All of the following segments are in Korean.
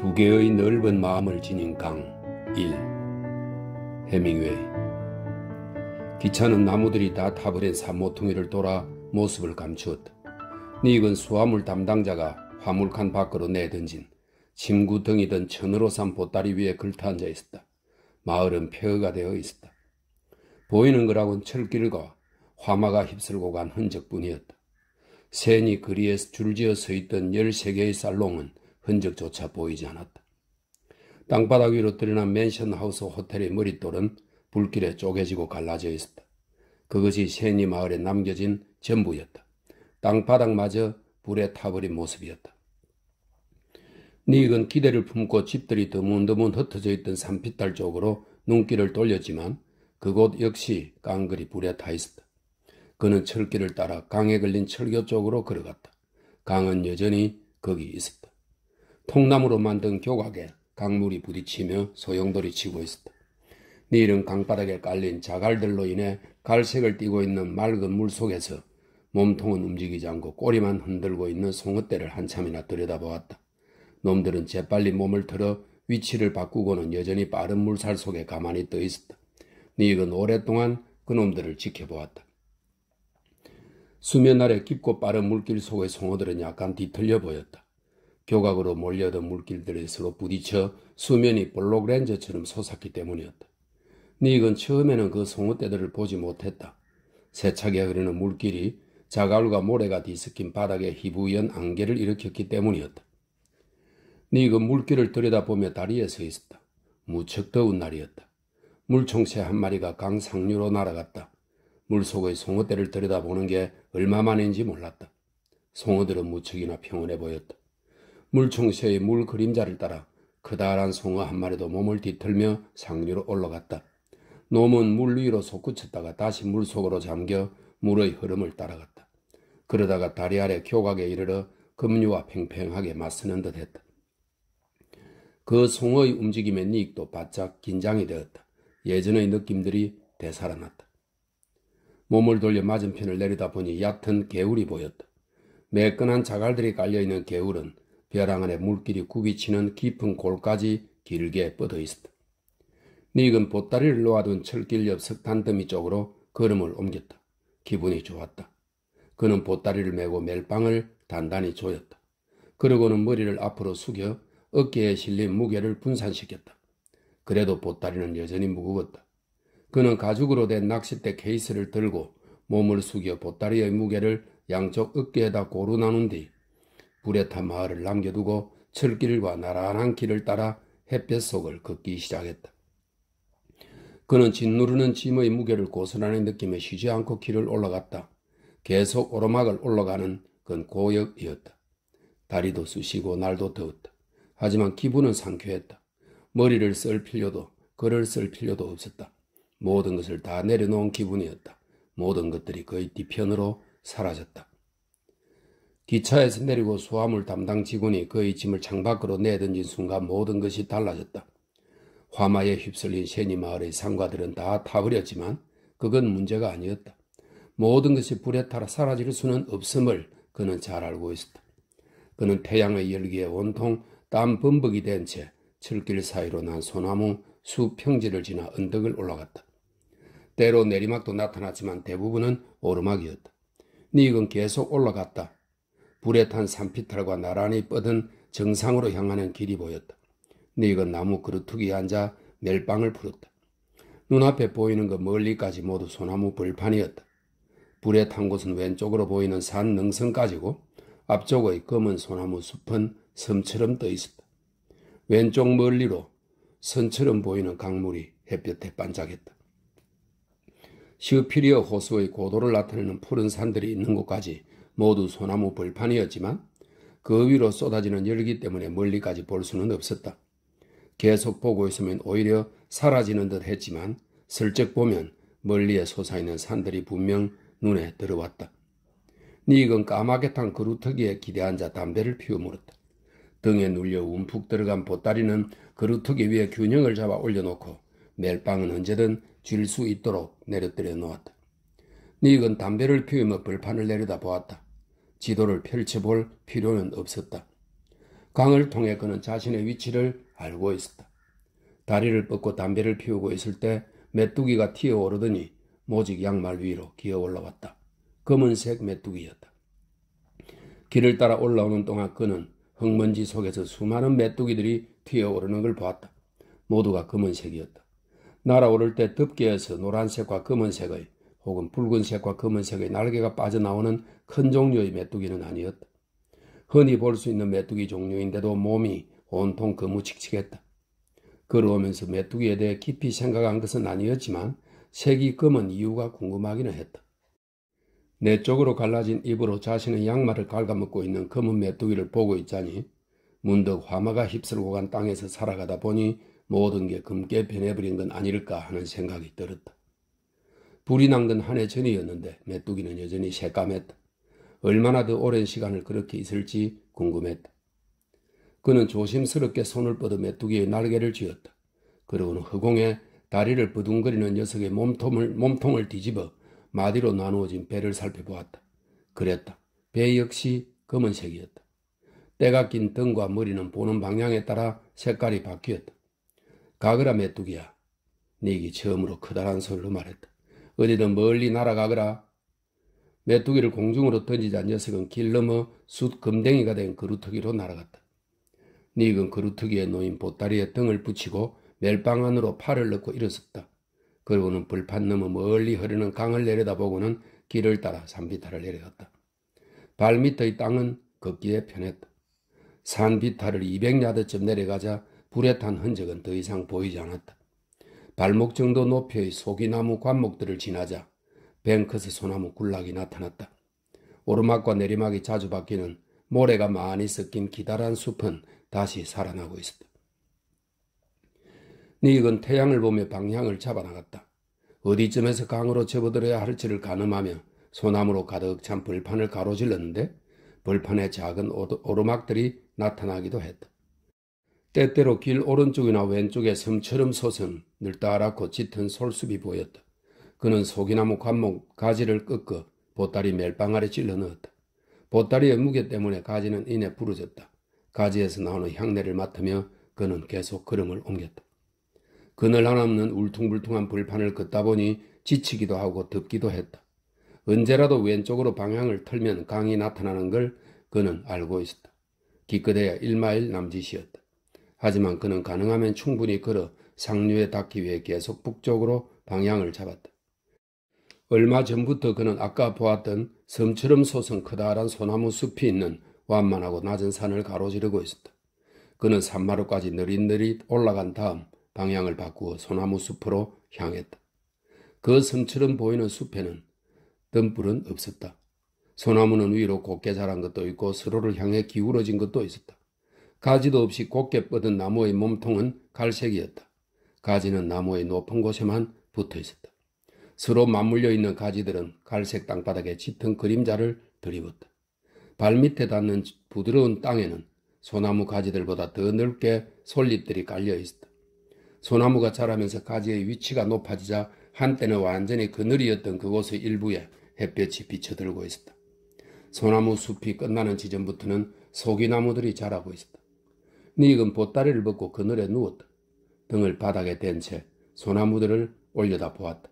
두 개의 넓은 마음을 지닌 강, 1. 해밍웨이. 기차는 나무들이 다 타버린 산모퉁이를 돌아 모습을 감추었다. 니익은 수화물 담당자가 화물칸 밖으로 내던진 침구 등이던 천으로 산 보따리 위에 글터 앉아 있었다. 마을은 폐허가 되어 있었다. 보이는 거라곤 철길과 화마가 휩쓸고 간 흔적뿐이었다. 센이 그리에서 줄지어 서 있던 13개의 살롱은 흔적조차 보이지 않았다. 땅바닥 위로 드러난 맨션하우스 호텔의 머릿돌은 불길에 쪼개지고 갈라져 있었다. 그것이 셰니 마을에 남겨진 전부였다. 땅바닥마저 불에 타버린 모습이었다. 닉은 기대를 품고 집들이 드문드문 흩어져 있던 산피탈 쪽으로 눈길을 돌렸지만 그곳 역시 깡그리 불에 타 있었다. 그는 철길을 따라 강에 걸린 철교 쪽으로 걸어갔다. 강은 여전히 거기 있었다. 통나무로 만든 교각에 강물이 부딪히며 소용돌이 치고 있었다. 니은 강바닥에 깔린 자갈들로 인해 갈색을 띠고 있는 맑은 물 속에서 몸통은 움직이지 않고 꼬리만 흔들고 있는 송어떼를 한참이나 들여다보았다. 놈들은 재빨리 몸을 틀어 위치를 바꾸고는 여전히 빠른 물살 속에 가만히 떠 있었다. 닉은 오랫동안 그놈들을 지켜보았다. 수면 아래 깊고 빠른 물길 속의 송어들은 약간 뒤틀려 보였다. 교각으로 몰려든 물길들이 서로 부딪혀 수면이 볼록렌즈처럼 솟았기 때문이었다. 닉은 처음에는 그 송어떼들을 보지 못했다. 세차게 흐르는 물길이 자갈과 모래가 뒤섞인 바닥에 희부연 안개를 일으켰기 때문이었다. 닉은 물길을 들여다보며 다리에 서 있었다. 무척 더운 날이었다. 물총새 한 마리가 강 상류로 날아갔다. 물속의 송어떼를 들여다보는 게 얼마만인지 몰랐다. 송어들은 무척이나 평온해 보였다. 물총새의 물 그림자를 따라 커다란 그 송어 한 마리도 몸을 뒤틀며 상류로 올라갔다. 놈은 물 위로 솟구쳤다가 다시 물 속으로 잠겨 물의 흐름을 따라갔다. 그러다가 다리 아래 교각에 이르러 급류와 팽팽하게 맞서는 듯 했다. 그 송어의 움직임에 닉도 바짝 긴장이 되었다. 예전의 느낌들이 되살아났다. 몸을 돌려 맞은편을 내리다 보니 얕은 개울이 보였다. 매끈한 자갈들이 깔려있는 개울은 벼랑 안에 물길이 구비치는 깊은 골까지 길게 뻗어 있었다. 닉은 보따리를 놓아둔 철길 옆 석탄 더미 쪽으로 걸음을 옮겼다. 기분이 좋았다. 그는 보따리를 메고 멜빵을 단단히 조였다. 그러고는 머리를 앞으로 숙여 어깨에 실린 무게를 분산시켰다. 그래도 보따리는 여전히 무거웠다. 그는 가죽으로 된 낚싯대 케이스를 들고 몸을 숙여 보따리의 무게를 양쪽 어깨에다 고루 나눈 뒤 불에타 마을을 남겨두고 철길과 나란한 길을 따라 햇볕 속을 걷기 시작했다. 그는 짓누르는 짐의 무게를 고스란히 느끼며 쉬지 않고 길을 올라갔다. 계속 오르막을 올라가는 건 고역이었다. 다리도 쑤시고 날도 더웠다. 하지만 기분은 상쾌했다. 머리를 쓸 필요도 글을 쓸 필요도 없었다. 모든 것을 다 내려놓은 기분이었다. 모든 것들이 거의 뒤편으로 사라졌다. 기차에서 내리고 수화물 담당 직원이 그의 짐을 창밖으로 내던진 순간 모든 것이 달라졌다. 화마에 휩쓸린 셰니 마을의 상가들은 다 타버렸지만 그건 문제가 아니었다. 모든 것이 불에 타라 사라질 수는 없음을 그는 잘 알고 있었다. 그는 태양의 열기에 온통 땀 범벅이 된 채 철길 사이로 난 소나무 수 평지를 지나 언덕을 올라갔다. 때로 내리막도 나타났지만 대부분은 오르막이었다. 닉은 계속 올라갔다. 불에 탄 산피탈과 나란히 뻗은 정상으로 향하는 길이 보였다. 네익은 나무 그루투기에 앉아 멜빵을 풀었다. 눈앞에 보이는 그 멀리까지 모두 소나무 벌판이었다. 불에 탄 곳은 왼쪽으로 보이는 산 능선까지고 앞쪽의 검은 소나무 숲은 섬처럼 떠 있었다. 왼쪽 멀리로 선처럼 보이는 강물이 햇볕에 반짝였다. 시 슈피리어 호수의 고도를 나타내는 푸른 산들이 있는 곳까지 모두 소나무 벌판이었지만 그 위로 쏟아지는 열기 때문에 멀리까지 볼 수는 없었다. 계속 보고 있으면 오히려 사라지는 듯 했지만 슬쩍 보면 멀리에 솟아있는 산들이 분명 눈에 들어왔다. 니익은 까맣게 탄 그루터기에 기대앉아 담배를 피워 물었다. 등에 눌려 움푹 들어간 보따리는 그루터기 위에 균형을 잡아 올려놓고 멜빵은 언제든 쥘 수 있도록 내려뜨려 놓았다. 니익은 담배를 피우며 벌판을 내려다 보았다. 지도를 펼쳐볼 필요는 없었다. 강을 통해 그는 자신의 위치를 알고 있었다. 다리를 뻗고 담배를 피우고 있을 때 메뚜기가 튀어오르더니 모직 양말 위로 기어 올라왔다. 검은색 메뚜기였다. 길을 따라 올라오는 동안 그는 흙먼지 속에서 수많은 메뚜기들이 튀어오르는 걸 보았다. 모두가 검은색이었다. 날아오를 때 덥게 해서 노란색과 검은색의 혹은 붉은색과 검은색의 날개가 빠져나오는 큰 종류의 메뚜기는 아니었다. 흔히 볼 수 있는 메뚜기 종류인데도 몸이 온통 거무칙칙했다. 걸어오면서 메뚜기에 대해 깊이 생각한 것은 아니었지만 색이 검은 이유가 궁금하기는 했다. 내 쪽으로 갈라진 입으로 자신의 양말을 갉아먹고 있는 검은 메뚜기를 보고 있자니 문득 화마가 휩쓸고 간 땅에서 살아가다 보니 모든 게검게 변해버린 건 아닐까 하는 생각이 들었다. 불이 난 건 한 해 전이었는데 메뚜기는 여전히 새까맸다. 얼마나 더 오랜 시간을 그렇게 있을지 궁금했다. 그는 조심스럽게 손을 뻗어 메뚜기의 날개를 쥐었다. 그러고는 허공에 다리를 부둥거리는 녀석의 몸통을, 몸통을 뒤집어 마디로 나누어진 배를 살펴보았다. 그랬다. 배 역시 검은색이었다. 때가 낀 등과 머리는 보는 방향에 따라 색깔이 바뀌었다. 가그라 메뚜기야. 네게 처음으로 커다란 소리로 말했다. 어디든 멀리 날아가거라. 메뚜기를 공중으로 던지자 녀석은 길 넘어 숯 금댕이가 된 그루터기로 날아갔다. 닉은 그루터기에 놓인 보따리에 등을 붙이고 멜빵 안으로 팔을 넣고 일어섰다. 그러고는 불판 넘어 멀리 흐르는 강을 내려다보고는 길을 따라 산비탈을 내려갔다. 발밑의 땅은 걷기에 편했다. 산비탈을 200야드쯤 내려가자 불에 탄 흔적은 더 이상 보이지 않았다. 발목 정도 높이의 소기나무 관목들을 지나자 뱅크스 소나무 군락이 나타났다. 오르막과 내리막이 자주 바뀌는 모래가 많이 섞인 기다란 숲은 다시 살아나고 있었다. 니익은 태양을 보며 방향을 잡아나갔다. 어디쯤에서 강으로 접어들어야 할지를 가늠하며 소나무로 가득 찬 벌판을 가로질렀는데 벌판에 작은 오르막들이 나타나기도 했다. 때때로 길 오른쪽이나 왼쪽에 섬처럼 솟은 늘따랗고 짙은 솔숲이 보였다. 그는 소기나무 관목 가지를 꺾어 보따리 멜빵 아래 찔러 넣었다. 보따리의 무게 때문에 가지는 이내 부러졌다. 가지에서 나오는 향내를 맡으며 그는 계속 걸음을 옮겼다. 그늘 하나없는 울퉁불퉁한 불판을 걷다 보니 지치기도 하고 덥기도 했다. 언제라도 왼쪽으로 방향을 틀면 강이 나타나는 걸 그는 알고 있었다. 기껏해야 1마일 남짓이었다. 하지만 그는 가능하면 충분히 걸어 상류에 닿기 위해 계속 북쪽으로 방향을 잡았다. 얼마 전부터 그는 아까 보았던 섬처럼 솟은 커다란 소나무 숲이 있는 완만하고 낮은 산을 가로지르고 있었다. 그는 산마루까지 느릿느릿 올라간 다음 방향을 바꾸어 소나무 숲으로 향했다. 그 섬처럼 보이는 숲에는 등불은 없었다. 소나무는 위로 곱게 자란 것도 있고 서로를 향해 기울어진 것도 있었다. 가지도 없이 곱게 뻗은 나무의 몸통은 갈색이었다. 가지는 나무의 높은 곳에만 붙어 있었다. 서로 맞물려 있는 가지들은 갈색 땅바닥에 짙은 그림자를 들이붓다. 발밑에 닿는 부드러운 땅에는 소나무 가지들보다 더 넓게 솔잎들이 깔려 있었다. 소나무가 자라면서 가지의 위치가 높아지자 한때는 완전히 그늘이었던 그곳의 일부에 햇볕이 비쳐들고 있었다. 소나무 숲이 끝나는 지점부터는 소기나무들이 자라고 있었다. 닉은 보따리를 벗고 그늘에 누웠다. 등을 바닥에 댄 채 소나무들을 올려다 보았다.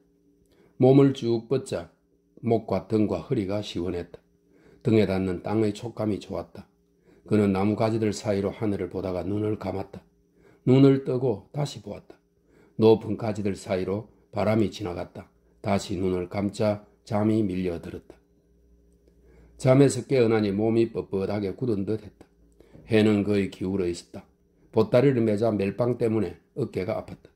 몸을 쭉 뻗자 목과 등과 허리가 시원했다. 등에 닿는 땅의 촉감이 좋았다. 그는 나무 가지들 사이로 하늘을 보다가 눈을 감았다. 눈을 뜨고 다시 보았다. 높은 가지들 사이로 바람이 지나갔다. 다시 눈을 감자 잠이 밀려들었다. 잠에서 깨어나니 몸이 뻣뻣하게 굳은 듯 했다. 해는 거의 기울어 있었다. 보따리를 매자 멜빵 때문에 어깨가 아팠다.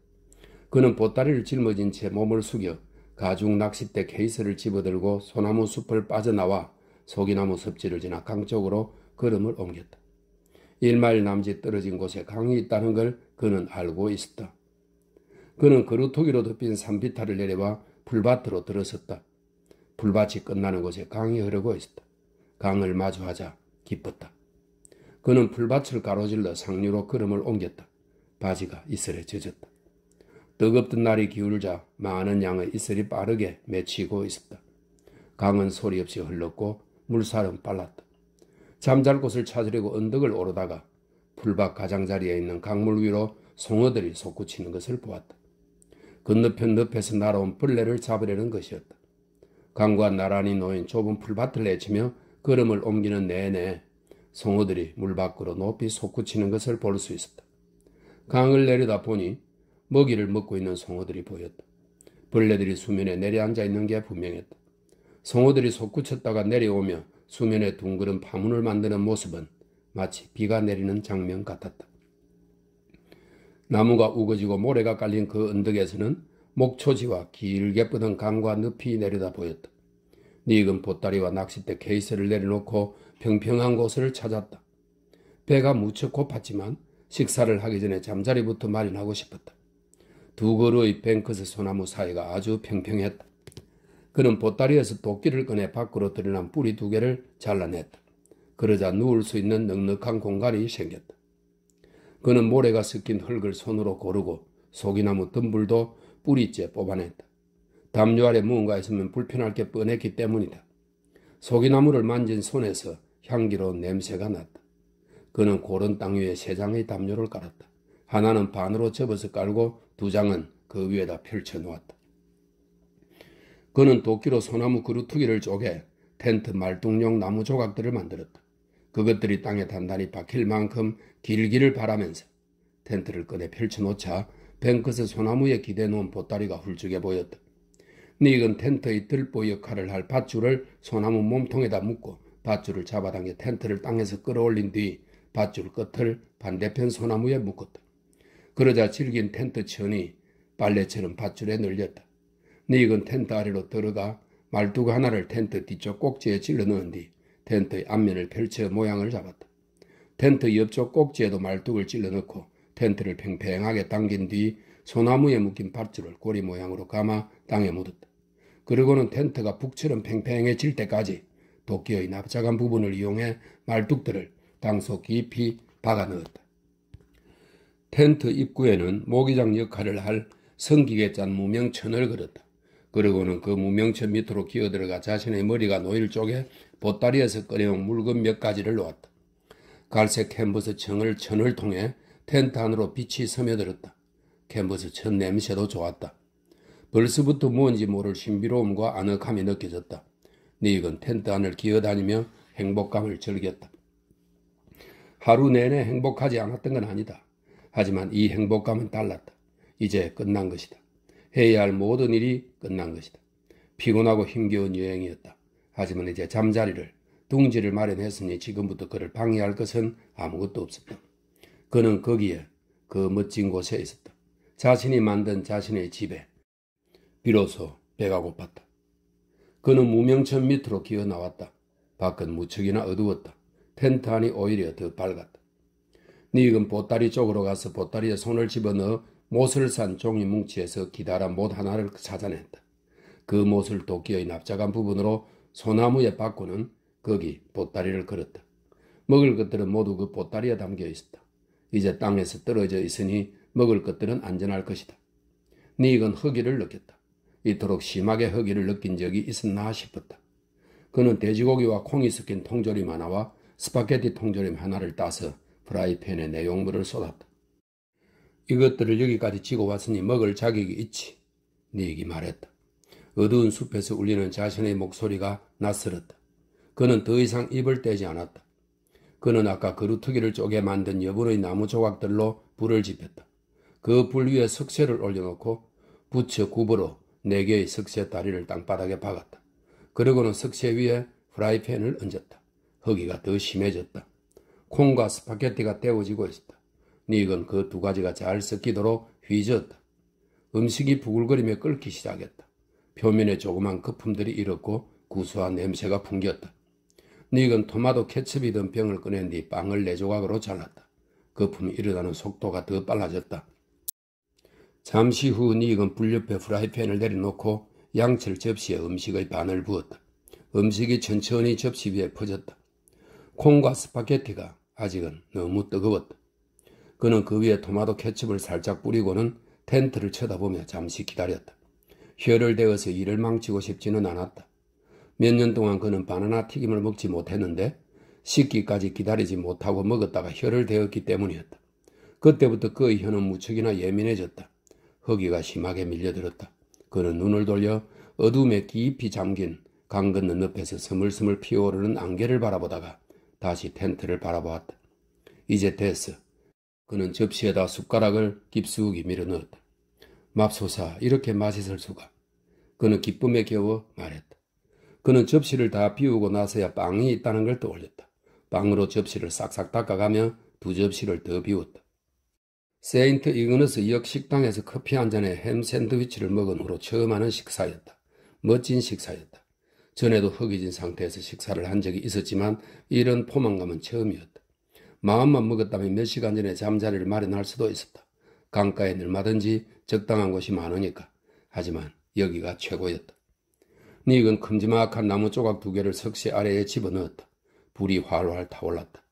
그는 보따리를 짊어진 채 몸을 숙여 가죽 낚싯대 케이스를 집어들고 소나무 숲을 빠져나와 소기나무 섭지를 지나 강 쪽으로 걸음을 옮겼다. 일마일 남짓 떨어진 곳에 강이 있다는 걸 그는 알고 있었다. 그는 그루토기로 덮인 산비타를 내려와 풀밭으로 들어섰다. 풀밭이 끝나는 곳에 강이 흐르고 있었다. 강을 마주하자 기뻤다. 그는 풀밭을 가로질러 상류로 걸음을 옮겼다. 바지가 이슬에 젖었다. 뜨겁던 날이 기울자 많은 양의 이슬이 빠르게 맺히고 있었다. 강은 소리 없이 흘렀고 물살은 빨랐다. 잠잘 곳을 찾으려고 언덕을 오르다가 풀밭 가장자리에 있는 강물 위로 송어들이 솟구치는 것을 보았다. 건너편 늪에서 날아온 벌레를 잡으려는 것이었다. 강과 나란히 놓인 좁은 풀밭을 헤치며 걸음을 옮기는 내내 성호들이 물 밖으로 높이 솟구치는 것을 볼 수 있었다. 강을 내려다 보니 먹이를 먹고 있는 성호들이 보였다. 벌레들이 수면에 내려앉아 있는 게 분명했다. 성호들이 솟구쳤다가 내려오며 수면에 둥그런 파문을 만드는 모습은 마치 비가 내리는 장면 같았다. 나무가 우거지고 모래가 깔린 그 언덕에서는 목초지와 길게 뻗은 강과 늪이 내려다 보였다. 니은 보따리와 낚싯대 케이스를 내려놓고 평평한 곳을 찾았다. 배가 무척 고팠지만 식사를 하기 전에 잠자리부터 마련하고 싶었다. 두 그루의 뱅크스 소나무 사이가 아주 평평했다. 그는 보따리에서 도끼를 꺼내 밖으로 드러난 뿌리 두 개를 잘라냈다. 그러자 누울 수 있는 넉넉한 공간이 생겼다. 그는 모래가 섞인 흙을 손으로 고르고 소기나무 덤불도 뿌리째 뽑아냈다. 담요 아래 무언가 있으면 불편할 게 뻔했기 때문이다. 소기나무를 만진 손에서 향기로운 냄새가 났다. 그는 고른 땅 위에 세 장의 담요를 깔았다. 하나는 반으로 접어서 깔고 두 장은 그 위에다 펼쳐 놓았다. 그는 도끼로 소나무 그루투기를 쪼개 텐트 말뚝용 나무 조각들을 만들었다. 그것들이 땅에 단단히 박힐 만큼 길기를 바라면서 텐트를 꺼내 펼쳐놓자 뱅크스 소나무에 기대놓은 보따리가 훌쭉해 보였다. 닉은 텐트의 들보 역할을 할 밧줄을 소나무 몸통에다 묶고 밧줄을 잡아당겨 텐트를 땅에서 끌어올린 뒤 밧줄 끝을 반대편 소나무에 묶었다. 그러자 질긴 텐트 천이 빨래처럼 밧줄에 늘렸다. 익은 텐트 아래로 들어가 말뚝 하나를 텐트 뒤쪽 꼭지에 찔러 넣은 뒤 텐트의 앞면을 펼쳐 모양을 잡았다. 텐트 옆쪽 꼭지에도 말뚝을 찔러 넣고 텐트를 팽팽하게 당긴 뒤 소나무에 묶인 밧줄을 꼬리 모양으로 감아 땅에 묻었다. 그러고는 텐트가 북처럼 팽팽해질 때까지 도끼의 납작한 부분을 이용해 말뚝들을 땅속 깊이 박아 넣었다. 텐트 입구에는 모기장 역할을 할 성기계 짠 무명천을 걸었다. 그리고는 그 무명천 밑으로 기어들어가 자신의 머리가 노일 쪽에 보따리에서 꺼내온 물건 몇 가지를 놓았다. 갈색 캔버스 천을 천을 통해 텐트 안으로 빛이 스며들었다. 캔버스 천 냄새도 좋았다. 벌써부터 뭔지 모를 신비로움과 아늑함이 느껴졌다. 니익은 텐트 안을 기어다니며 행복감을 즐겼다. 하루 내내 행복하지 않았던 건 아니다. 하지만 이 행복감은 달랐다. 이제 끝난 것이다. 해야 할 모든 일이 끝난 것이다. 피곤하고 힘겨운 여행이었다. 하지만 이제 잠자리를 둥지를 마련했으니 지금부터 그를 방해할 것은 아무것도 없었다. 그는 거기에 그 멋진 곳에 있었다. 자신이 만든 자신의 집에 비로소 배가 고팠다. 그는 무명천 밑으로 기어 나왔다. 밖은 무척이나 어두웠다. 텐트 안이 오히려 더 밝았다. 니익은 보따리 쪽으로 가서 보따리에 손을 집어넣어 못을 산 종이 뭉치에서 기다란 못 하나를 찾아냈다. 그 못을 도끼의 납작한 부분으로 소나무에 바꾸는 거기 보따리를 걸었다. 먹을 것들은 모두 그 보따리에 담겨 있었다. 이제 땅에서 떨어져 있으니 먹을 것들은 안전할 것이다. 니익은 허기를 느꼈다. 이토록 심하게 허기를 느낀 적이 있었나 싶었다. 그는 돼지고기와 콩이 섞인 통조림 하나와 스파게티 통조림 하나를 따서 프라이팬에 내용물을 쏟았다. 이것들을 여기까지 지고 왔으니 먹을 자격이 있지. 네기 말했다. 어두운 숲에서 울리는 자신의 목소리가 낯설었다. 그는 더 이상 입을 떼지 않았다. 그는 아까 그루트기를 쪼개 만든 여분의 나무 조각들로 불을 지폈다. 그 불 위에 석쇠를 올려놓고 부처 구부로 네 개의 석쇠 다리를 땅바닥에 박았다. 그러고는 석쇠 위에 프라이팬을 얹었다. 허기가 더 심해졌다. 콩과 스파게티가 때워지고 있었다. 닉은 그 두 가지가 잘 섞이도록 휘저었다. 음식이 부글거리며 끓기 시작했다. 표면에 조그만 거품들이 일었고 구수한 냄새가 풍겼다. 닉은 토마토 케첩이던 병을 꺼낸 뒤 빵을 네 조각으로 잘랐다. 거품이 일어나는 속도가 더 빨라졌다. 잠시 후 니익은 불 옆에 프라이팬을 내려놓고 양철 접시에 음식의 반을 부었다. 음식이 천천히 접시 위에 퍼졌다. 콩과 스파게티가 아직은 너무 뜨거웠다. 그는 그 위에 토마토 케첩을 살짝 뿌리고는 텐트를 쳐다보며 잠시 기다렸다. 혀를 대어서 일을 망치고 싶지는 않았다. 몇 년 동안 그는 바나나 튀김을 먹지 못했는데 식기까지 기다리지 못하고 먹었다가 혀를 대었기 때문이었다. 그때부터 그의 혀는 무척이나 예민해졌다. 허기가 심하게 밀려들었다. 그는 눈을 돌려 어둠에 깊이 잠긴 강 건너 옆에서 스물스물 피어오르는 안개를 바라보다가 다시 텐트를 바라보았다. 이제 됐어. 그는 접시에다 숟가락을 깊숙이 밀어넣었다. 맙소사 이렇게 맛있을 수가. 그는 기쁨에 겨워 말했다. 그는 접시를 다 비우고 나서야 빵이 있다는 걸 떠올렸다. 빵으로 접시를 싹싹 닦아가며 두 접시를 더 비웠다. 세인트 이그너스 역 식당에서 커피 한 잔에 햄 샌드위치를 먹은 후로 처음 하는 식사였다. 멋진 식사였다. 전에도 허기진 상태에서 식사를 한 적이 있었지만 이런 포만감은 처음이었다. 마음만 먹었다면 몇 시간 전에 잠자리를 마련할 수도 있었다. 강가에 늘마든지 적당한 곳이 많으니까. 하지만 여기가 최고였다. 닉은 큼지막한 나무 조각 두 개를 석쇠 아래에 집어넣었다. 불이 활활 타올랐다.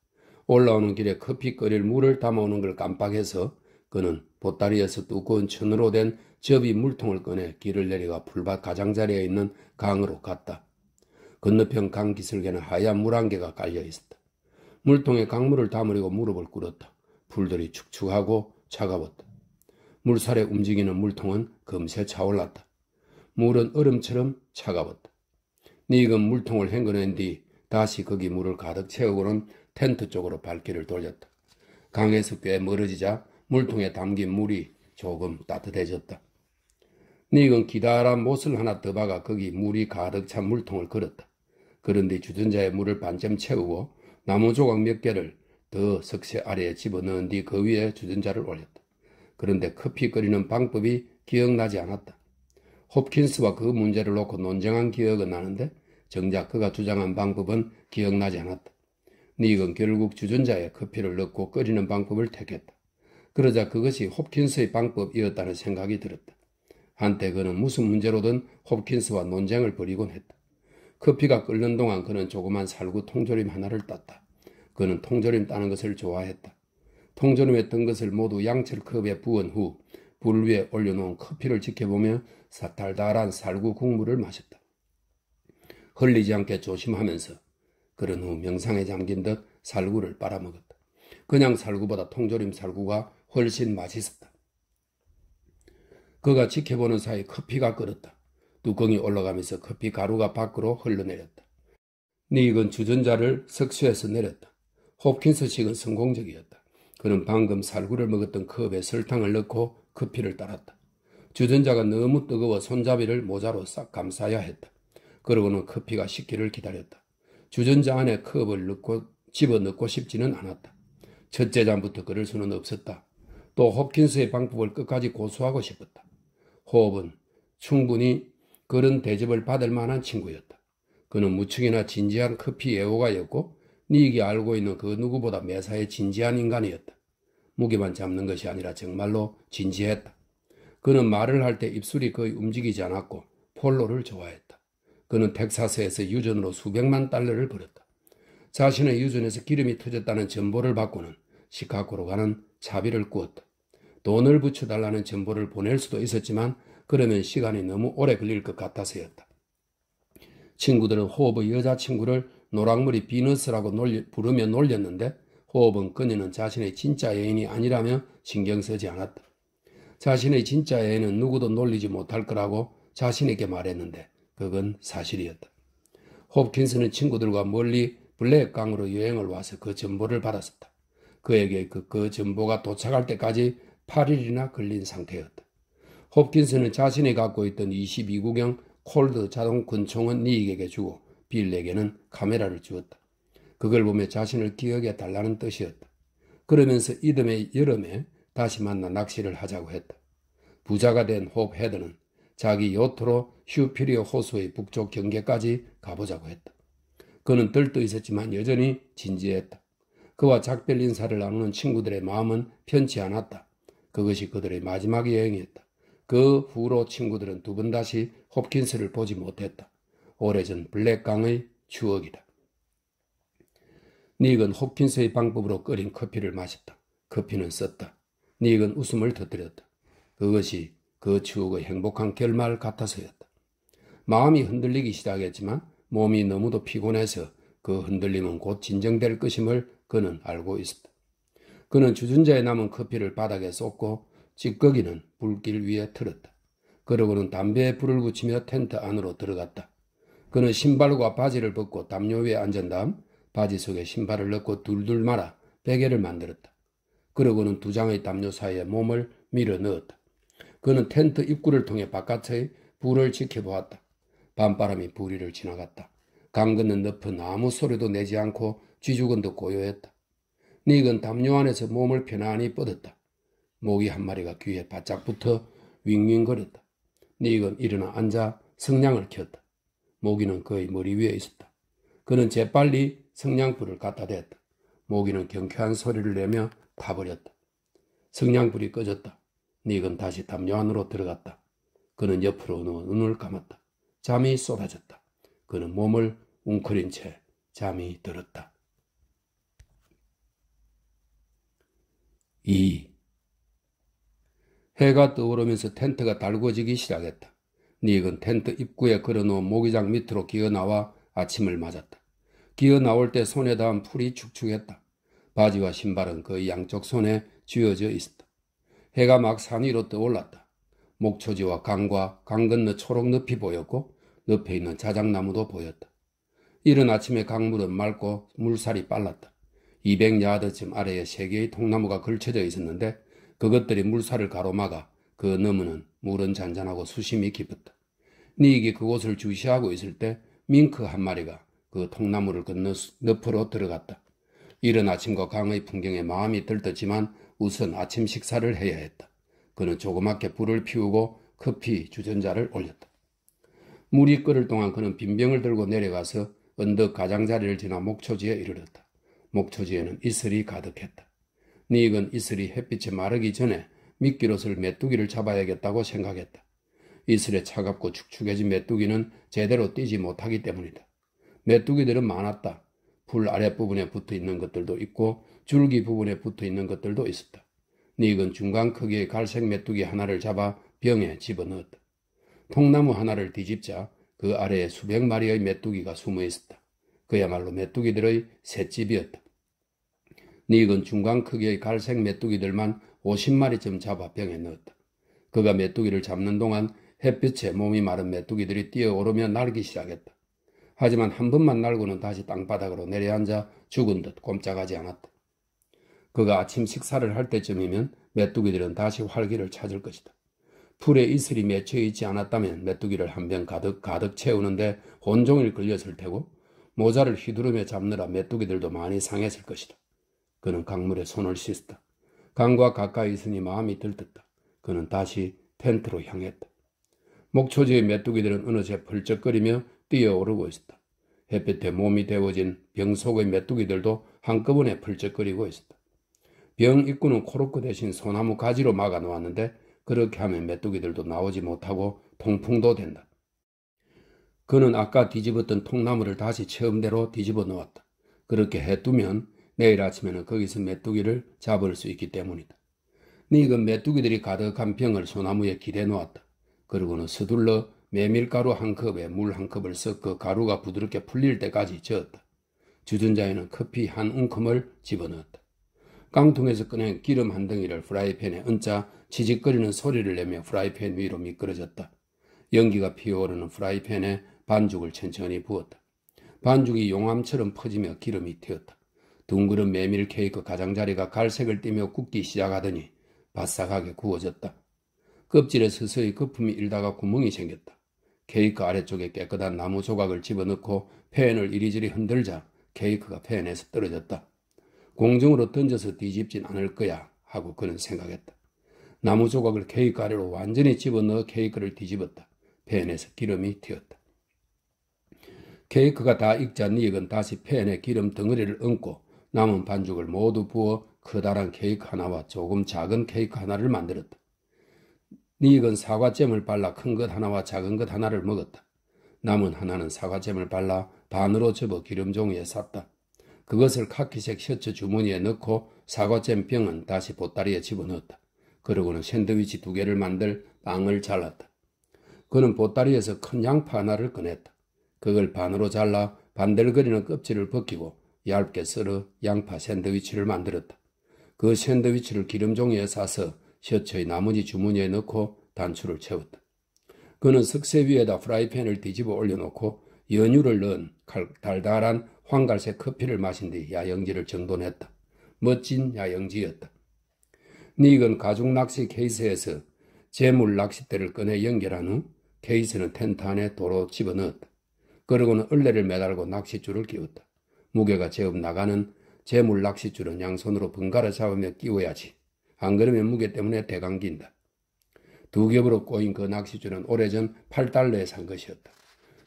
올라오는 길에 커피 끓일 물을 담아오는 걸 깜빡해서 그는 보따리에서 두꺼운 천으로 된 접이 물통을 꺼내 길을 내려가 풀밭 가장자리에 있는 강으로 갔다. 건너편 강 기슭에는 하얀 물안개가 깔려 있었다. 물통에 강물을 담으려고 무릎을 꿇었다. 풀들이 축축하고 차가웠다. 물살에 움직이는 물통은 금세 차올랐다. 물은 얼음처럼 차가웠다. 니 네 익은 물통을 헹궈낸 뒤 다시 거기 물을 가득 채우고는 텐트 쪽으로 발길을 돌렸다. 강에서 꽤 멀어지자 물통에 담긴 물이 조금 따뜻해졌다. 닉은 기다란 못을 하나 더 박아 거기 물이 가득 찬 물통을 걸었다. 그런데 주전자에 물을 반쯤 채우고 나무 조각 몇 개를 더 석쇠 아래에 집어넣은 뒤 그 위에 주전자를 올렸다. 그런데 커피 끓이는 방법이 기억나지 않았다. 홉킨스와 그 문제를 놓고 논쟁한 기억은 나는데 정작 그가 주장한 방법은 기억나지 않았다. 닉은 결국 주전자에 커피를 넣고 끓이는 방법을 택했다. 그러자 그것이 홉킨스의 방법이었다는 생각이 들었다. 한때 그는 무슨 문제로든 홉킨스와 논쟁을 벌이곤 했다. 커피가 끓는 동안 그는 조그만 살구 통조림 하나를 땄다. 그는 통조림 따는 것을 좋아했다. 통조림에 뜬 것을 모두 양철컵에 부은 후 불 위에 올려놓은 커피를 지켜보며 사탈달한 살구 국물을 마셨다. 흘리지 않게 조심하면서 그런 후 명상에 잠긴 듯 살구를 빨아먹었다. 그냥 살구보다 통조림 살구가 훨씬 맛있었다. 그가 지켜보는 사이 커피가 끓었다. 뚜껑이 올라가면서 커피 가루가 밖으로 흘러내렸다. 닉은 주전자를 석쇠에서 내렸다. 호킨스식은 성공적이었다. 그는 방금 살구를 먹었던 컵에 설탕을 넣고 커피를 따랐다. 주전자가 너무 뜨거워 손잡이를 모자로 싹 감싸야 했다. 그러고는 커피가 식기를 기다렸다. 주전자 안에 컵을 넣고 집어넣고 싶지는 않았다. 첫째 잔부터 그럴 수는 없었다. 또호킨스의 방법을 끝까지 고수하고 싶었다. 호흡은 충분히 그런 대접을 받을 만한 친구였다. 그는 무척이나 진지한 커피 애호가였고 니익이 알고 있는 그 누구보다 매사에 진지한 인간이었다. 무게만 잡는 것이 아니라 정말로 진지했다. 그는 말을 할 때 입술이 거의 움직이지 않았고 폴로를 좋아했다. 그는 텍사스에서 유전으로 수백만 달러를 벌었다. 자신의 유전에서 기름이 터졌다는 전보를 받고는 시카고로 가는 차비를 꾸었다. 돈을 붙여달라는 전보를 보낼 수도 있었지만 그러면 시간이 너무 오래 걸릴 것 같아서였다. 친구들은 호흡의 여자친구를 노랑머리 비너스라고 놀리, 부르며 놀렸는데 호흡은 그녀는 자신의 진짜 여인이 아니라며 신경 쓰지 않았다. 자신의 진짜 여인은 누구도 놀리지 못할 거라고 자신에게 말했는데 그건 사실이었다. 홉킨스는 친구들과 멀리 블랙강으로 여행을 와서 그 정보를 받았었다. 그에게 그, 그 정보가 도착할 때까지 8일이나 걸린 상태였다. 홉킨스는 자신이 갖고 있던 22구경 콜드 자동 권총은 니익에게 주고 빌에게는 카메라를 주었다. 그걸 보며 자신을 기억해 달라는 뜻이었다. 그러면서 이듬해 여름에 다시 만나 낚시를 하자고 했다. 부자가 된홉 헤드는 자기 요트로 휴피리오 호수의 북쪽 경계까지 가보자고 했다. 그는 들떠 있었지만 여전히 진지했다. 그와 작별 인사를 나누는 친구들의 마음은 편치 않았다. 그것이 그들의 마지막 여행이었다. 그 후로 친구들은 두 번 다시 홉킨스를 보지 못했다. 오래전 블랙강의 추억이다. 닉은 홉킨스의 방법으로 끓인 커피를 마셨다. 커피는 썼다. 닉은 웃음을 터뜨렸다. 그것이 그추억의 행복한 결말 같아서였다. 마음이 흔들리기 시작했지만 몸이 너무도 피곤해서 그 흔들림은 곧 진정될 것임을 그는 알고 있었다. 그는 주전자에 남은 커피를 바닥에 쏟고 찌꺼기는 불길 위에 틀었다. 그러고는 담배에 불을 붙이며 텐트 안으로 들어갔다. 그는 신발과 바지를 벗고 담요 위에 앉은 다음 바지 속에 신발을 넣고 둘둘 말아 베개를 만들었다. 그러고는 두 장의 담요 사이에 몸을 밀어 넣었다. 그는 텐트 입구를 통해 바깥의 불을 지켜보았다. 밤바람이 부리를 지나갔다. 강근은높은 아무 소리도 내지 않고 쥐죽은도 고요했다. 닉은 담요 안에서 몸을 편안히 뻗었다. 모기 한 마리가 귀에 바짝 붙어 윙윙거렸다. 닉은 일어나 앉아 성냥을 켰다. 모기는 그의 머리 위에 있었다. 그는 재빨리 성냥불을 갖다 댔다. 모기는 경쾌한 소리를 내며 타버렸다. 성냥불이 꺼졌다. 닉은 다시 담요 안으로 들어갔다. 그는 옆으로 눈을 감았다. 잠이 쏟아졌다. 그는 몸을 웅크린 채 잠이 들었다. 2. 해가 떠오르면서 텐트가 달궈지기 시작했다. 닉은 텐트 입구에 걸어놓은 모기장 밑으로 기어나와 아침을 맞았다. 기어나올 때 손에 닿은 풀이 축축했다. 바지와 신발은 그의 양쪽 손에 쥐어져 있었다. 해가 막 산 위로 떠올랐다. 목초지와 강과 강 건너 초록 늪이 보였고 늪에 있는 자작나무도 보였다. 이른 아침에 강물은 맑고 물살이 빨랐다. 200야드쯤 아래에 세 개의 통나무가 걸쳐져 있었는데 그것들이 물살을 가로막아 그너무는 물은 잔잔하고 수심이 깊었다. 니익이 그곳을 주시하고 있을 때 밍크 한 마리가 그 통나무를 건너 그 늪으로 들어갔다. 이른 아침과 강의 풍경에 마음이 들떴지만 우선 아침 식사를 해야 했다. 그는 조그맣게 불을 피우고 커피 주전자를 올렸다. 물이 끓을 동안 그는 빈병을 들고 내려가서 언덕 가장자리를 지나 목초지에 이르렀다. 목초지에는 이슬이 가득했다. 니익은 이슬이 햇빛에 마르기 전에 미끼롯을 메뚜기를 잡아야겠다고 생각했다. 이슬에 차갑고 축축해진 메뚜기는 제대로 뛰지 못하기 때문이다. 메뚜기들은 많았다. 불 아랫부분에 붙어 있는 것들도 있고 줄기 부분에 붙어 있는 것들도 있었다. 닉은 중간 크기의 갈색 메뚜기 하나를 잡아 병에 집어넣었다. 통나무 하나를 뒤집자 그 아래에 수백 마리의 메뚜기가 숨어 있었다. 그야말로 메뚜기들의 새집이었다. 닉은 중간 크기의 갈색 메뚜기들만 50마리쯤 잡아 병에 넣었다. 그가 메뚜기를 잡는 동안 햇빛에 몸이 마른 메뚜기들이 뛰어오르며 날기 시작했다. 하지만 한 번만 날고는 다시 땅바닥으로 내려앉아 죽은 듯 꼼짝하지 않았다. 그가 아침 식사를 할 때쯤이면 메뚜기들은 다시 활기를 찾을 것이다. 풀에 이슬이 맺혀 있지 않았다면 메뚜기를 한 병 가득 가득 채우는데 온종일 걸렸을 테고 모자를 휘두르며 잡느라 메뚜기들도 많이 상했을 것이다. 그는 강물에 손을 씻었다. 강과 가까이 있으니 마음이 들뜻다. 그는 다시 텐트로 향했다. 목초지의 메뚜기들은 어느새 펄쩍거리며 뛰어오르고 있었다. 햇볕에 몸이 데워진 병 속의 메뚜기들도 한꺼번에 펄쩍거리고 있었다. 병 입구는 코르크 대신 소나무 가지로 막아 놓았는데 그렇게 하면 메뚜기들도 나오지 못하고 통풍도 된다. 그는 아까 뒤집었던 통나무를 다시 체험대로 뒤집어 놓았다. 그렇게 해두면 내일 아침에는 거기서 메뚜기를 잡을 수 있기 때문이다. 닉은 메뚜기들이 가득한 병을 소나무에 기대 놓았다. 그리고는 서둘러 메밀가루 한 컵에 물 한 컵을 섞어 가루가 부드럽게 풀릴 때까지 저었다. 주전자에는 커피 한 움큼을 집어넣었다. 깡통에서 꺼낸 기름 한 덩이를 프라이팬에 얹자 지직거리는 소리를 내며 프라이팬 위로 미끄러졌다. 연기가 피어오르는 프라이팬에 반죽을 천천히 부었다. 반죽이 용암처럼 퍼지며 기름이 튀었다. 둥그런 메밀 케이크 가장자리가 갈색을 띠며 굳기 시작하더니 바싹하게 구워졌다. 껍질에 서서히 거품이 일다가 구멍이 생겼다. 케이크 아래쪽에 깨끗한 나무 조각을 집어넣고 팬을 이리저리 흔들자 케이크가 팬에서 떨어졌다. 공중으로 던져서 뒤집진 않을 거야 하고 그는 생각했다. 나무 조각을 케이크 아래로 완전히 집어넣어 케이크를 뒤집었다. 팬에서 기름이 튀었다. 케이크가 다 익자 니익은 다시 팬에 기름 덩어리를 얹고 남은 반죽을 모두 부어 커다란 케이크 하나와 조금 작은 케이크 하나를 만들었다. 니익은 사과잼을 발라 큰 것 하나와 작은 것 하나를 먹었다. 남은 하나는 사과잼을 발라 반으로 접어 기름 종이에 쌌다. 그것을 카키색 셔츠 주머니에 넣고 사과잼 병은 다시 보따리에 집어넣었다. 그러고는 샌드위치 두 개를 만들 빵을 잘랐다. 그는 보따리에서 큰 양파 하나를 꺼냈다. 그걸 반으로 잘라 반들거리는 껍질을 벗기고 얇게 썰어 양파 샌드위치를 만들었다. 그 샌드위치를 기름종이에 싸서 셔츠의 나머지 주머니에 넣고 단추를 채웠다. 그는 석쇠 위에다 프라이팬을 뒤집어 올려놓고 연유를 넣은 칼, 달달한 황갈색 커피를 마신 뒤 야영지를 정돈했다. 멋진 야영지였다. 닉은 가죽 낚시 케이스에서 재물 낚싯대를 꺼내 연결한 후 케이스는 텐트 안에 도로 집어넣었다. 그러고는 을레를 매달고 낚싯줄을 끼웠다. 무게가 제법 나가는 재물 낚싯줄은 양손으로 번갈아 잡으며 끼워야지. 안 그러면 무게 때문에 대강긴다두 겹으로 꼬인 그 낚싯줄은 오래전 8달러에 산 것이었다.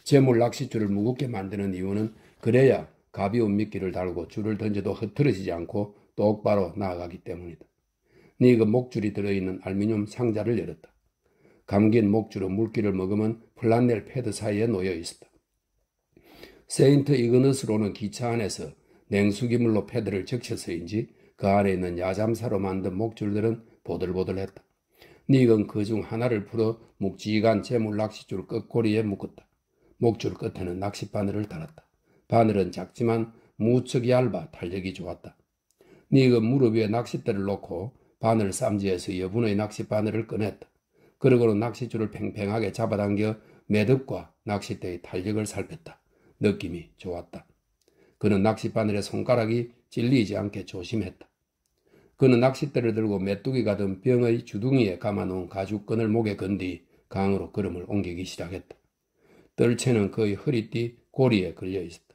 재물 낚싯줄을 무겁게 만드는 이유는 그래야 가벼운 미끼를 달고 줄을 던져도 흐트러지지 않고 똑바로 나아가기 때문이다. 네그 목줄이 들어있는 알미늄 상자를 열었다. 감긴 목줄로 물기를 머금은 플란넬 패드 사이에 놓여 있었다. 세인트 이그너스로는 기차 안에서 냉수기물로 패드를 적셔서인지 그 안에 있는 야잠사로 만든 목줄들은 보들보들했다. 니은그중 네 그 하나를 풀어 묵직한 재물 낚싯줄 끝고리에 묶었다. 목줄 끝에는 낚싯바늘을 달았다. 바늘은 작지만 무척 얇아 탄력이 좋았다. 닉은 무릎 위에 낚싯대를 놓고 바늘 쌈지에서 여분의 낚시 바늘을 꺼냈다. 그러고는 낚싯줄을 팽팽하게 잡아당겨 매듭과 낚싯대의 탄력을 살폈다. 느낌이 좋았다. 그는 낚싯바늘에 손가락이 찔리지 않게 조심했다. 그는 낚싯대를 들고 메뚜기가 든 병의 주둥이에 감아놓은 가죽끈을 목에 건 뒤 강으로 걸음을 옮기기 시작했다. 떨채는 그의 허리띠 고리에 걸려 있었다.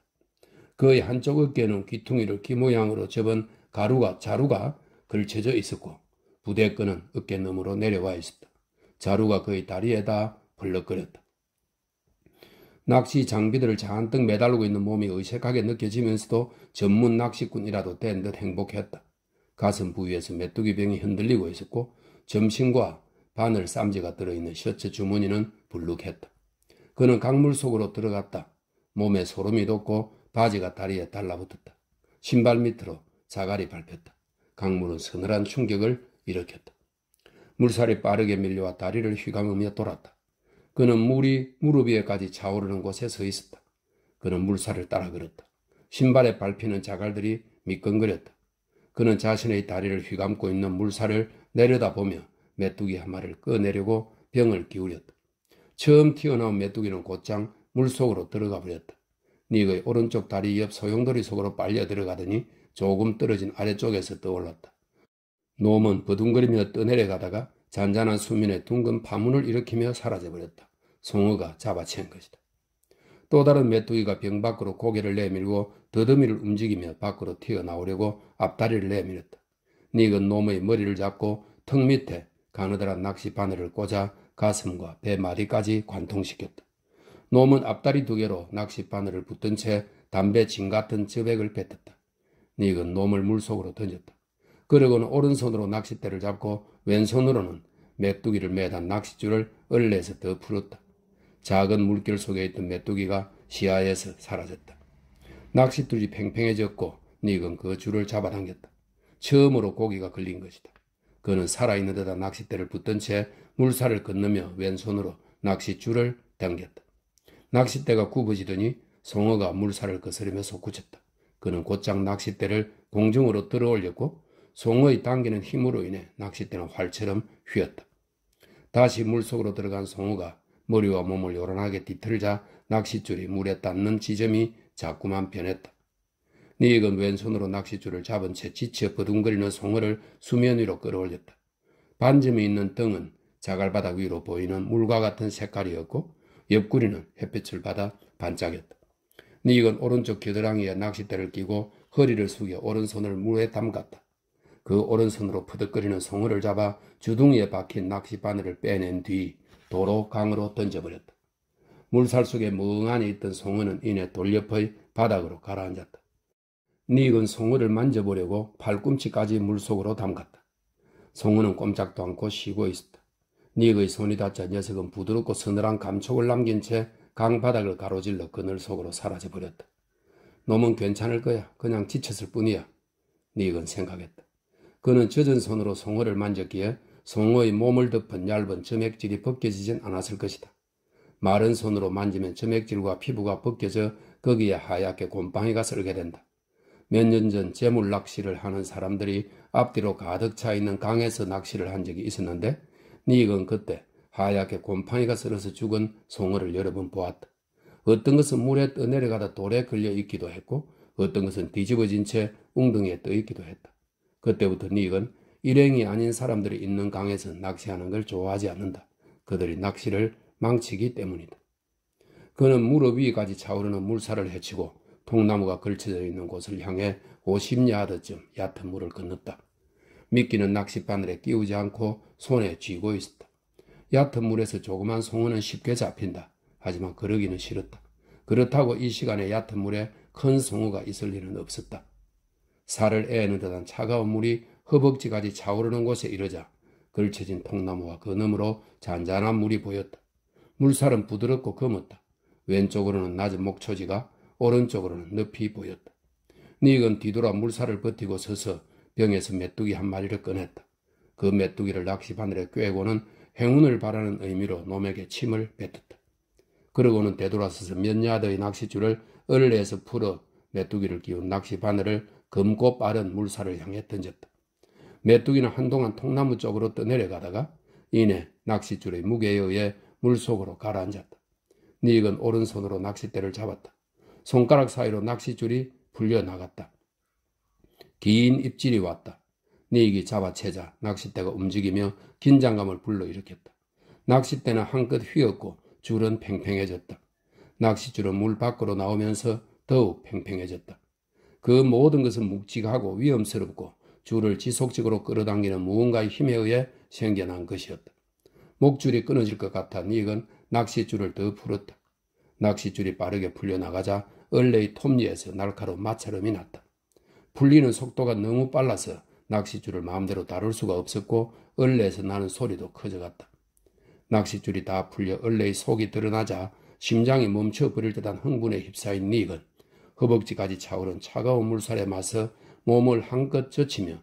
그의 한쪽 어깨는 귀퉁이를 귀 모양으로 접은 가루가 자루가 걸쳐져 있었고 부대 끈은 어깨 너머로 내려와 있었다. 자루가 그의 다리에다 벌럭거렸다. 낚시 장비들을 잔뜩 매달고 있는 몸이 의색하게 느껴지면서도 전문 낚시꾼이라도 된 듯 행복했다. 가슴 부위에서 메뚜기병이 흔들리고 있었고 점심과 바늘 쌈지가 들어있는 셔츠 주머니는 불룩했다. 그는 강물 속으로 들어갔다. 몸에 소름이 돋고 바지가 다리에 달라붙었다. 신발 밑으로 자갈이 밟혔다. 강물은 서늘한 충격을 일으켰다. 물살이 빠르게 밀려와 다리를 휘감으며 돌았다. 그는 물이 무릎 위에까지 차오르는 곳에 서 있었다. 그는 물살을 따라 걸었다. 신발에 밟히는 자갈들이 미끈거렸다. 그는 자신의 다리를 휘감고 있는 물살을 내려다보며 메뚜기 한 마리를 꺼내려고 병을 기울였다. 처음 튀어나온 메뚜기는 곧장 물속으로 들어가 버렸다. 닉의 오른쪽 다리 옆 소용돌이 속으로 빨려 들어가더니 조금 떨어진 아래쪽에서 떠올랐다. 놈은 버둥거리며 떠내려가다가 잔잔한 수면에 둥근 파문을 일으키며 사라져버렸다. 송어가 잡아챈 것이다. 또 다른 메뚜기가 병 밖으로 고개를 내밀고 더듬이를 움직이며 밖으로 튀어나오려고 앞다리를 내밀었다. 닉은 놈의 머리를 잡고 턱 밑에 가느다란 낚시 바늘을 꽂아 가슴과 배 마디까지 관통시켰다. 놈은 앞다리 두 개로 낚시 바늘을 붙든 채 담배 진 같은 저백을 뱉었다. 닉은 놈을 물속으로 던졌다. 그러고는 오른손으로 낚싯대를 잡고 왼손으로는 메뚜기를 매단 낚싯줄을 얼레에서 더 풀었다. 작은 물길 속에 있던 메뚜기가 시야에서 사라졌다. 낚싯줄이 팽팽해졌고 닉은 그 줄을 잡아당겼다. 처음으로 고기가 걸린 것이다. 그는 살아있는 데다 낚싯대를 붙던채 물살을 건너며 왼손으로 낚싯줄을 당겼다. 낚싯대가 굽어지더니 송어가 물살을 거스르면서 굳혔다. 그는 곧장 낚싯대를 공중으로 들어올렸고 송어의 당기는 힘으로 인해 낚싯대는 활처럼 휘었다. 다시 물속으로 들어간 송어가 머리와 몸을 요란하게 뒤틀자 낚싯줄이 물에 닿는 지점이 자꾸만 변했다. 니익은 왼손으로 낚싯줄을 잡은 채 지쳐 버둥거리는 송어를 수면 위로 끌어올렸다. 반점이 있는 등은 자갈바닥 위로 보이는 물과 같은 색깔이었고 옆구리는 햇빛을 받아 반짝였다. 닉은 오른쪽 겨드랑이에 낚싯대를 끼고 허리를 숙여 오른손을 물에 담갔다. 그 오른손으로 푸덕거리는 송어를 잡아 주둥이에 박힌 낚싯바늘을 빼낸 뒤 도로 강으로 던져버렸다. 물살 속에 멍하니 있던 송어는 이내 돌옆의 바닥으로 가라앉았다. 닉은 송어를 만져보려고 팔꿈치까지 물속으로 담갔다. 송어는 꼼짝도 않고 쉬고 있었다. 닉의 손이 닿자 녀석은 부드럽고 서늘한 감촉을 남긴 채 강바닥을 가로질러 그늘 속으로 사라져버렸다. 놈은 괜찮을 거야. 그냥 지쳤을 뿐이야. 닉은 생각했다. 그는 젖은 손으로 송어를 만졌기에 송어의 몸을 덮은 얇은 점액질이 벗겨지진 않았을 것이다. 마른 손으로 만지면 점액질과 피부가 벗겨져 거기에 하얗게 곰팡이가 쓸게 된다. 몇 년 전 재물 낚시를 하는 사람들이 앞뒤로 가득 차 있는 강에서 낚시를 한 적이 있었는데 니익은 그때 하얗게 곰팡이가 쓸어서 죽은 송어를 여러 번 보았다. 어떤 것은 물에 떠내려가다 돌에 걸려 있기도 했고 어떤 것은 뒤집어진 채 웅덩이에 떠 있기도 했다. 그때부터 니익은 일행이 아닌 사람들이 있는 강에서 낚시하는 걸 좋아하지 않는다. 그들이 낚시를 망치기 때문이다. 그는 무릎 위까지 차오르는 물살을 헤치고 통나무가 걸쳐져 있는 곳을 향해 50야드쯤 얕은 물을 건넜다. 미끼는 낚싯바늘에 끼우지 않고 손에 쥐고 있었다. 얕은 물에서 조그만 송어는 쉽게 잡힌다. 하지만 그러기는 싫었다. 그렇다고 이 시간에 얕은 물에 큰 송어가 있을 일은 없었다. 살을 애는 듯한 차가운 물이 허벅지까지 차오르는 곳에 이르자 걸쳐진 통나무와 그 너머로 잔잔한 물이 보였다. 물살은 부드럽고 검었다. 왼쪽으로는 낮은 목초지가 오른쪽으로는 늪이 보였다. 닉은 뒤돌아 물살을 버티고 서서 병에서 메뚜기 한 마리를 꺼냈다. 그 메뚜기를 낚시바늘에 꿰고는 행운을 바라는 의미로 놈에게 침을 뱉었다. 그러고는 되돌아서서 몇 야드의 낚싯줄을 얼레에서 풀어 메뚜기를 끼운 낚시바늘을 검고 빠른 물살을 향해 던졌다. 메뚜기는 한동안 통나무 쪽으로 떠내려가다가 이내 낚싯줄의 무게에 의해 물속으로 가라앉았다. 니익은 오른손으로 낚싯대를 잡았다. 손가락 사이로 낚싯줄이 풀려나갔다. 긴 입질이 왔다. 네익이 잡아채자 낚싯대가 움직이며 긴장감을 불러일으켰다. 낚싯대는 한껏 휘었고 줄은 팽팽해졌다. 낚싯줄은 물 밖으로 나오면서 더욱 팽팽해졌다. 그 모든 것은 묵직하고 위험스럽고 줄을 지속적으로 끌어당기는 무언가의 힘에 의해 생겨난 것이었다. 목줄이 끊어질 것 같아 닉은 낚싯줄을 더 풀었다. 낚싯줄이 빠르게 풀려나가자 얼레의 톱니에서 날카로운 마찰음이 났다. 풀리는 속도가 너무 빨라서 낚싯줄을 마음대로 다룰 수가 없었고 얼레에서 나는 소리도 커져갔다. 낚싯줄이 다 풀려 얼레의 속이 드러나자 심장이 멈춰버릴 듯한 흥분에 휩싸인 닉은 허벅지까지 차오른 차가운 물살에 맞서 몸을 한껏 젖히며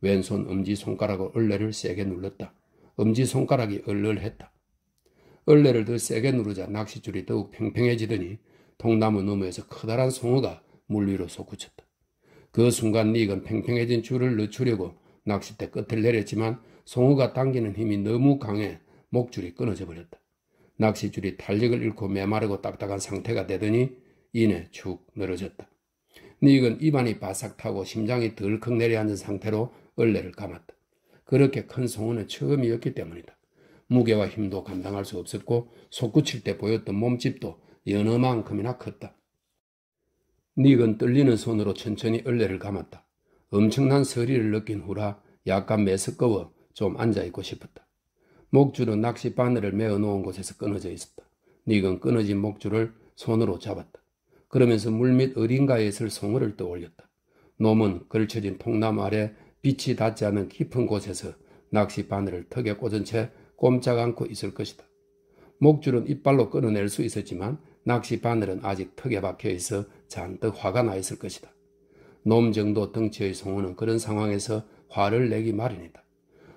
왼손 엄지손가락으로 얼레를 세게 눌렀다. 엄지손가락이 얼얼했다. 얼레를 더 세게 누르자 낚싯줄이 더욱 팽팽해지더니 통나무 너머에서 커다란 송어가 물 위로 솟구쳤다. 그 순간 닉은 팽팽해진 줄을 늦추려고 낚싯대 끝을 내렸지만 송우가 당기는 힘이 너무 강해 목줄이 끊어져 버렸다. 낚싯줄이 탄력을 잃고 메마르고 딱딱한 상태가 되더니 이내 축 늘어졌다. 닉은 입안이 바싹 타고 심장이 덜컥 내려앉은 상태로 얼레를 감았다. 그렇게 큰송우는 처음이었기 때문이다. 무게와 힘도 감당할 수 없었고 솟구칠 때 보였던 몸집도 여느 만큼이나 컸다. 닉은 떨리는 손으로 천천히 얼레를 감았다. 엄청난 서리를 느낀 후라 약간 매스꺼워 좀 앉아있고 싶었다. 목줄은 낚시 바늘을 메어놓은 곳에서 끊어져 있었다. 닉은 끊어진 목줄을 손으로 잡았다. 그러면서 물밑 어딘가에 있을 송어를 떠올렸다. 놈은 걸쳐진 통나무 아래 빛이 닿지 않은 깊은 곳에서 낚시 바늘을 턱에 꽂은 채 꼼짝 않고 있을 것이다. 목줄은 이빨로 끊어낼 수 있었지만 낚시 바늘은 아직 턱에 박혀 있어 잔뜩 화가 나 있을 것이다. 놈 정도 덩치의 송우는 그런 상황에서 화를 내기 마련이다.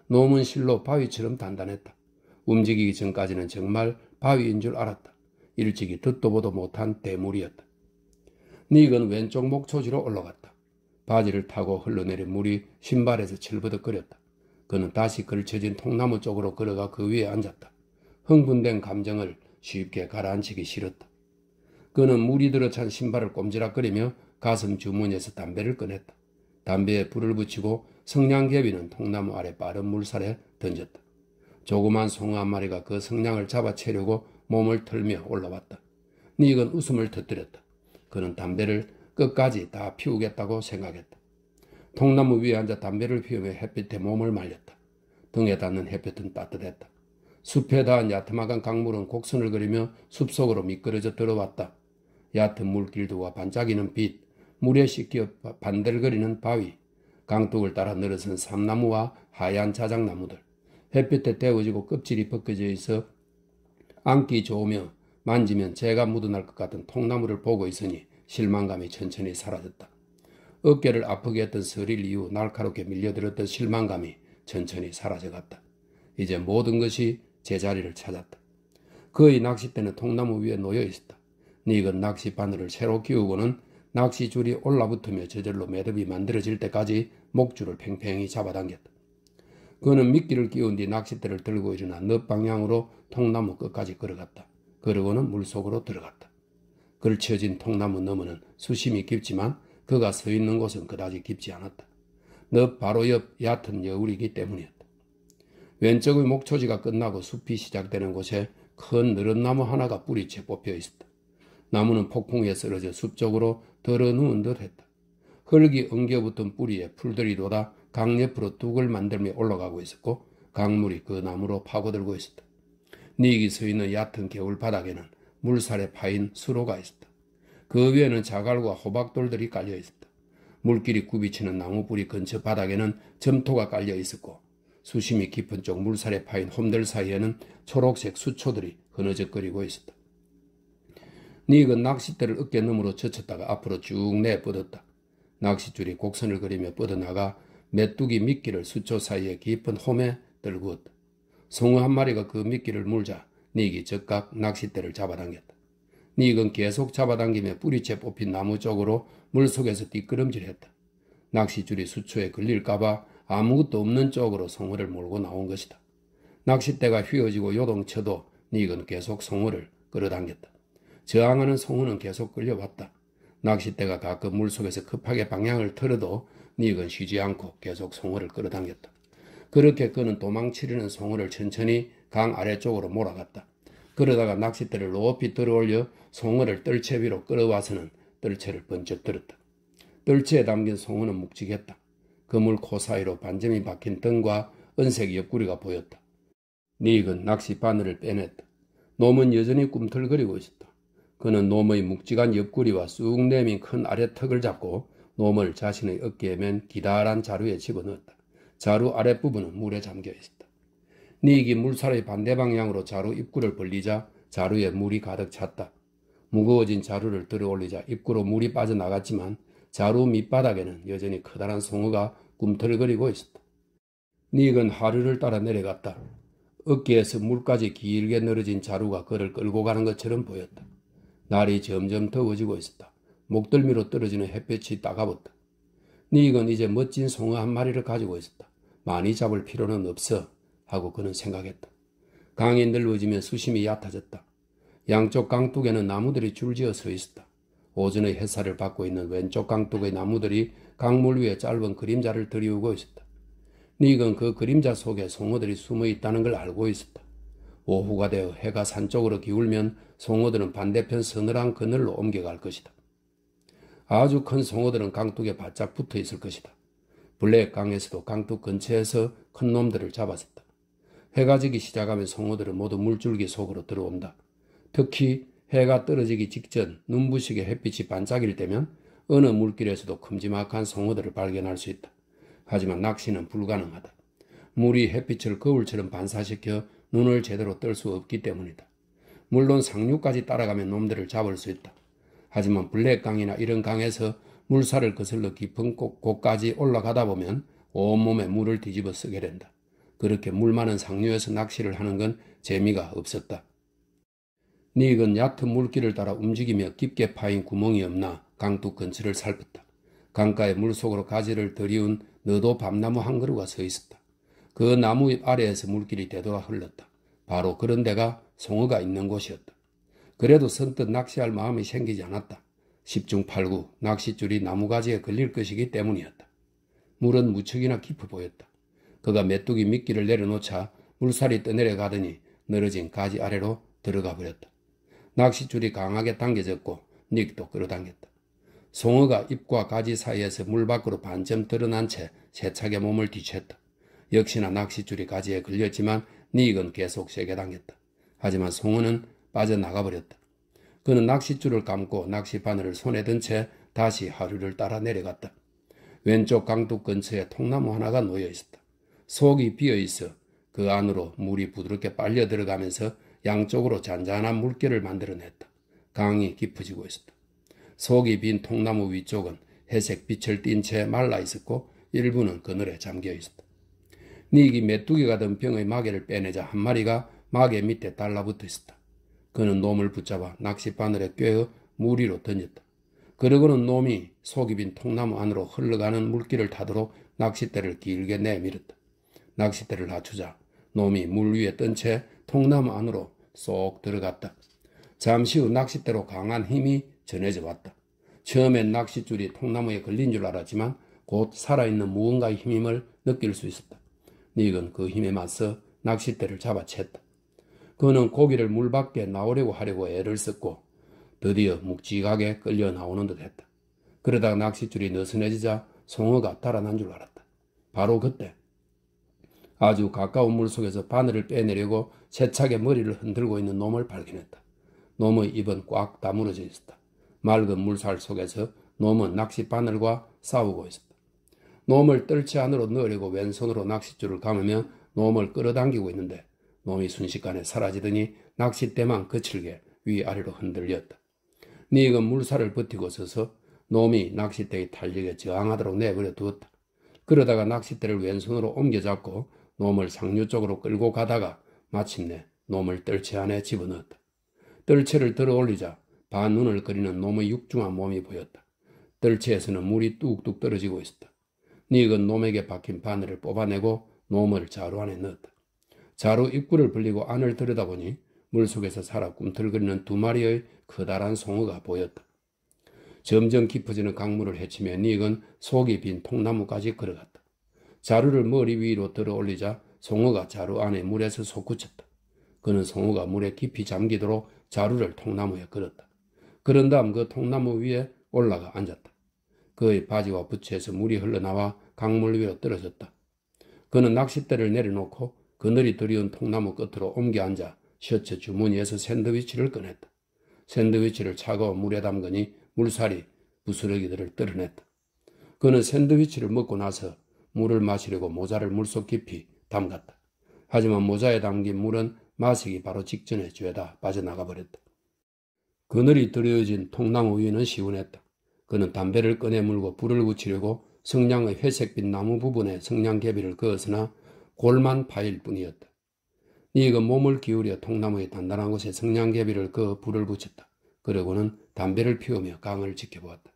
놈은 실로 바위처럼 단단했다. 움직이기 전까지는 정말 바위인 줄 알았다. 일찍이 듣도 보도 못한 대물이었다. 닉은 왼쪽 목초지로 올라갔다. 바지를 타고 흘러내린 물이 신발에서 칠버덕거렸다. 그는 다시 걸쳐진 통나무 쪽으로 걸어가 그 위에 앉았다. 흥분된 감정을 쉽게 가라앉히기 싫었다. 그는 물이 들어찬 신발을 꼼지락거리며 가슴 주머니에서 담배를 꺼냈다. 담배에 불을 붙이고 성냥개비는 통나무 아래 빠른 물살에 던졌다. 조그만 송아한 마리가 그 성냥을 잡아채려고 몸을 털며 올라왔다. 닉은 웃음을 터뜨렸다. 그는 담배를 끝까지 다 피우겠다고 생각했다. 통나무 위에 앉아 담배를 피우며 햇빛에 몸을 말렸다. 등에 닿는 햇볕은 따뜻했다. 숲에 닿은 야트막한 강물은 곡선을 그리며 숲속으로 미끄러져 들어왔다. 얕은 물길도와 반짝이는 빛, 물에 씻겨 반들거리는 바위, 강둑을 따라 늘어선 삼나무와 하얀 자작나무들, 햇빛에 데워지고 껍질이 벗겨져 있어 앉기 좋으며 만지면 재가 묻어날 것 같은 통나무를 보고 있으니 실망감이 천천히 사라졌다. 어깨를 아프게 했던 서릴 이후 날카롭게 밀려들었던 실망감이 천천히 사라져갔다. 이제 모든 것이 제자리를 찾았다. 그의 낚싯대는 통나무 위에 놓여 있었다. 늙은 낚시 바늘을 새로 키우고는 낚시줄이 올라붙으며 저절로 매듭이 만들어질 때까지 목줄을 팽팽히 잡아당겼다. 그는 미끼를 끼운 뒤 낚싯대를 들고 일어나 늪 방향으로 통나무 끝까지 걸어갔다. 그러고는 물속으로 들어갔다. 걸쳐진 통나무 너머는 수심이 깊지만 그가 서 있는 곳은 그다지 깊지 않았다. 늪 바로 옆 얕은 여울이기 때문이었다. 왼쪽의 목초지가 끝나고 숲이 시작되는 곳에 큰 느른 나무 하나가 뿌리채 뽑혀 있었다. 나무는 폭풍에 쓰러져 숲쪽으로 덜어누운 듯 했다. 흙이 엉겨붙은 뿌리에 풀들이 돋아 강 옆으로 둑을 만들며 올라가고 있었고 강물이 그 나무로 파고들고 있었다. 니익이 서 있는 얕은 개울 바닥에는 물살에 파인 수로가 있었다. 그 위에는 자갈과 호박돌들이 깔려 있었다. 물길이 굽이치는 나무 뿌리 근처 바닥에는 점토가 깔려 있었고 수심이 깊은 쪽 물살에 파인 홈들 사이에는 초록색 수초들이 흐느적거리고 있었다. 닉은 네 그 낚싯대를 어깨 너머로 젖혔다가 앞으로 쭉 내뻗었다. 낚싯줄이 곡선을 그리며 뻗어나가 메뚜기 미끼를 수초 사이에 깊은 홈에 떨구었다. 송어 한 마리가 그 미끼를 물자 닉이 즉각 낚싯대를 잡아당겼다. 닉은 계속 잡아당기며 뿌리채 뽑힌 나무 쪽으로 물속에서 뒷걸음질했다. 낚싯줄이 수초에 걸릴까봐 아무것도 없는 쪽으로 송어를 몰고 나온 것이다. 낚싯대가 휘어지고 요동쳐도 닉은 계속 송어를 끌어당겼다. 저항하는 송우는 계속 끌려왔다. 낚싯대가 가끔 물속에서 급하게 방향을 틀어도 닉은 쉬지 않고 계속 송어를 끌어당겼다. 그렇게 그는 도망치려는 송어를 천천히 강 아래쪽으로 몰아갔다. 그러다가 낚싯대를 높이 들어올려 송어를 떨채 위로 끌어와서는 떨채를 번쩍 들었다. 떨채에 담긴 송어는 묵직했다. 그물 코 사이로 반점이 박힌 등과 은색 옆구리가 보였다. 닉은 낚시 바늘을 빼냈다. 놈은 여전히 꿈틀거리고 있었다. 그는 놈의 묵직한 옆구리와 쑥 내민 큰 아래턱을 잡고 놈을 자신의 어깨에 맨 기다란 자루에 집어넣었다. 자루 아랫부분은 물에 잠겨 있었다. 니익이 물살의 반대 방향으로 자루 입구를 벌리자 자루에 물이 가득 찼다. 무거워진 자루를 들어올리자 입구로 물이 빠져나갔지만 자루 밑바닥에는 여전히 커다란 송어가 꿈틀거리고 있었다. 니익은 하류를 따라 내려갔다. 어깨에서 물까지 길게 늘어진 자루가 그를 끌고 가는 것처럼 보였다. 날이 점점 더워지고 있었다. 목덜미로 떨어지는 햇볕이 따가웠다. 니 닉은 이제 멋진 송어 한 마리를 가지고 있었다. 많이 잡을 필요는 없어 하고 그는 생각했다. 강이 늘어지며 수심이 얕아졌다. 양쪽 강둑에는 나무들이 줄지어 서 있었다. 오전의 햇살을 받고 있는 왼쪽 강둑의 나무들이 강물 위에 짧은 그림자를 들이우고 있었다. 니 닉은 그 그림자 속에 송어들이 숨어 있다는 걸 알고 있었다. 오후가 되어 해가 산 쪽으로 기울면 송어들은 반대편 서늘한 그늘로 옮겨갈 것이다. 아주 큰 송어들은 강둑에 바짝 붙어 있을 것이다. 블랙 강에서도 강둑 근처에서 큰 놈들을 잡았었다. 해가 지기 시작하면 송어들은 모두 물줄기 속으로 들어온다. 특히 해가 떨어지기 직전 눈부시게 햇빛이 반짝일 때면 어느 물길에서도 큼지막한 송어들을 발견할 수 있다. 하지만 낚시는 불가능하다. 물이 햇빛을 거울처럼 반사시켜 눈을 제대로 뜰 수 없기 때문이다. 물론 상류까지 따라가면 놈들을 잡을 수 있다. 하지만 블랙강이나 이런 강에서 물살을 거슬러 깊은 곳까지 올라가다 보면 온몸에 물을 뒤집어 쓰게 된다. 그렇게 물 많은 상류에서 낚시를 하는 건 재미가 없었다. 닉은 얕은 물길을 따라 움직이며 깊게 파인 구멍이 없나 강둑 근처를 살폈다. 강가에 물속으로 가지를 들이운 너도 밤나무 한 그루가 서 있었다. 그 나무 잎 아래에서 물길이 되돌아 흘렀다. 바로 그런 데가 송어가 있는 곳이었다. 그래도 선뜻 낚시할 마음이 생기지 않았다. 10중 8구 낚싯줄이 나무가지에 걸릴 것이기 때문이었다. 물은 무척이나 깊어 보였다. 그가 메뚜기 미끼를 내려놓자 물살이 떠내려가더니 늘어진 가지 아래로 들어가 버렸다. 낚싯줄이 강하게 당겨졌고 닉도 끌어당겼다. 송어가 잎과 가지 사이에서 물 밖으로 반점 드러난 채 세차게 몸을 뒤쳤다. 역시나 낚싯줄이 가지에 걸렸지만 닉은 계속 세게 당겼다. 하지만 송은은 빠져나가 버렸다. 그는 낚싯줄을 감고 낚시바늘을 손에 든 채 다시 하류를 따라 내려갔다. 왼쪽 강둑 근처에 통나무 하나가 놓여 있었다. 속이 비어 있어 그 안으로 물이 부드럽게 빨려 들어가면서 양쪽으로 잔잔한 물결을 만들어냈다. 강이 깊어지고 있었다. 속이 빈 통나무 위쪽은 회색 빛을 띤 채 말라 있었고 일부는 그늘에 잠겨 있었다. 닉이 메뚜기가 든 병의 마개를 빼내자 한 마리가 막의 밑에 달라붙어 있었다. 그는 놈을 붙잡아 낚싯바늘에 꿰어 물 위로 던졌다. 그러고는 놈이 속이 빈 통나무 안으로 흘러가는 물길을 타도록 낚싯대를 길게 내밀었다. 낚싯대를 낮추자 놈이 물 위에 뜬 채 통나무 안으로 쏙 들어갔다. 잠시 후 낚싯대로 강한 힘이 전해져 왔다. 처음엔 낚싯줄이 통나무에 걸린 줄 알았지만 곧 살아있는 무언가의 힘임을 느낄 수 있었다. 닉은 그 힘에 맞서 낚싯대를 잡아챘다. 그는 고기를 물 밖에 나오려고 하려고 애를 썼고 드디어 묵직하게 끌려 나오는 듯 했다. 그러다가 낚싯줄이 느슨해지자 송어가 달아난 줄 알았다. 바로 그때 아주 가까운 물속에서 바늘을 빼내려고 세차게 머리를 흔들고 있는 놈을 발견했다. 놈의 입은 꽉 다물어져 있었다. 맑은 물살 속에서 놈은 낚싯 바늘과 싸우고 있었다. 놈을 뜰채 안으로 넣으려고 왼손으로 낚싯줄을 감으며 놈을 끌어당기고 있는데 놈이 순식간에 사라지더니 낚싯대만 거칠게 위아래로 흔들렸다. 니익은 물살을 버티고 서서 놈이 낚싯대의 탄력에 저항하도록 내버려 두었다. 그러다가 낚싯대를 왼손으로 옮겨잡고 놈을 상류 쪽으로 끌고 가다가 마침내 놈을 떨채 안에 집어넣었다. 떨채를 들어 올리자 반눈을 그리는 놈의 육중한 몸이 보였다. 떨채에서는 물이 뚝뚝 떨어지고 있었다. 닉은 놈에게 박힌 바늘을 뽑아내고 놈을 자루 안에 넣었다. 자루 입구를 벌리고 안을 들여다보니 물속에서 살아 꿈틀거리는 두 마리의 커다란 송어가 보였다. 점점 깊어지는 강물을 헤치며 닉은 속이 빈 통나무까지 걸어갔다. 자루를 머리 위로 들어 올리자 송어가 자루 안에 물에서 솟구쳤다. 그는 송어가 물에 깊이 잠기도록 자루를 통나무에 걸었다. 그런 다음 그 통나무 위에 올라가 앉았다. 그의 바지와 부츠에서 물이 흘러나와 강물 위로 떨어졌다. 그는 낚싯대를 내려놓고 그늘이 드리운 통나무 끝으로 옮겨 앉아 셔츠 주머니에서 샌드위치를 꺼냈다. 샌드위치를 차가운 물에 담그니 물살이 부스러기들을 떨어냈다. 그는 샌드위치를 먹고 나서 물을 마시려고 모자를 물속 깊이 담갔다. 하지만 모자에 담긴 물은 마시기 바로 직전에 죄다 빠져나가 버렸다. 그늘이 들여진 통나무 위는 시원했다 그는 담배를 꺼내 물고 불을 붙이려고 성냥의 회색빛 나무 부분에 성냥개비를 그었으나 골만 파일 뿐이었다. 네가 몸을 기울여 통나무의 단단한 곳에 성냥개비를 그 불을 붙였다. 그러고는 담배를 피우며 강을 지켜보았다.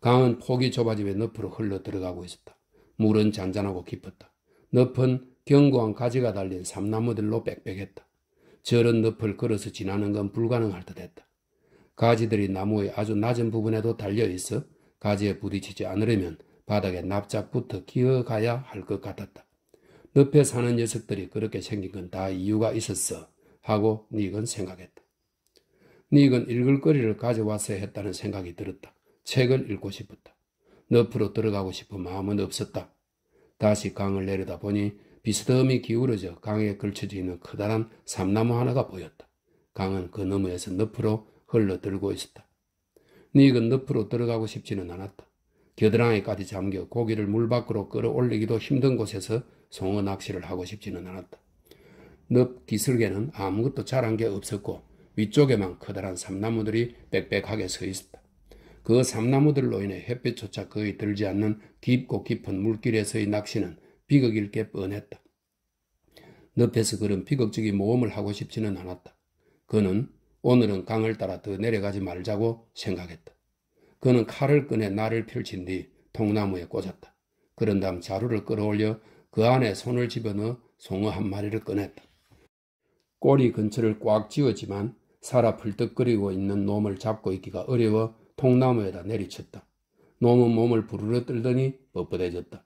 강은 폭이 좁아지며 너프로 흘러 들어가고 있었다. 물은 잔잔하고 깊었다. 늪은 견고한 가지가 달린 삼나무들로 빽빽했다. 저런 늪을 걸어서 지나는 건 불가능할 듯했다. 가지들이 나무의 아주 낮은 부분에도 달려 있어 가지에 부딪히지 않으려면 바닥에 납작 부터 기어가야 할 것 같았다. 늪에 사는 녀석들이 그렇게 생긴 건 다 이유가 있었어 하고 닉은 생각했다. 닉은 읽을 거리를 가져왔어야 했다는 생각이 들었다. 책을 읽고 싶었다. 늪으로 들어가고 싶은 마음은 없었다. 다시 강을 내려다 보니 비스듬히 기울어져 강에 걸쳐져 있는 커다란 삼나무 하나가 보였다. 강은 그 너머에서 늪으로 흘러들고 있었다. 닉은 늪으로 들어가고 싶지는 않았다. 겨드랑이까지 잠겨 고기를 물 밖으로 끌어올리기도 힘든 곳에서 송어 낚시를 하고 싶지는 않았다. 늪 기슭에는 아무것도 자란 게 없었고 위쪽에만 커다란 삼나무들이 빽빽하게 서 있었다. 그 삼나무들로 인해 햇빛조차 거의 들지 않는 깊고 깊은 물길에서의 낚시는 비극일 게 뻔했다. 늪에서 그런 비극적인 모험을 하고 싶지는 않았다. 그는 오늘은 강을 따라 더 내려가지 말자고 생각했다. 그는 칼을 꺼내 나를 펼친 뒤 통나무에 꽂았다. 그런 다음 자루를 끌어올려 그 안에 손을 집어넣어 송어 한 마리를 꺼냈다. 꼬리 근처를 꽉 쥐었지만 살아 풀떡거리고 있는 놈을 잡고 있기가 어려워 통나무에다 내리쳤다. 놈은 몸을 부르르 떨더니 뻣뻣해졌다.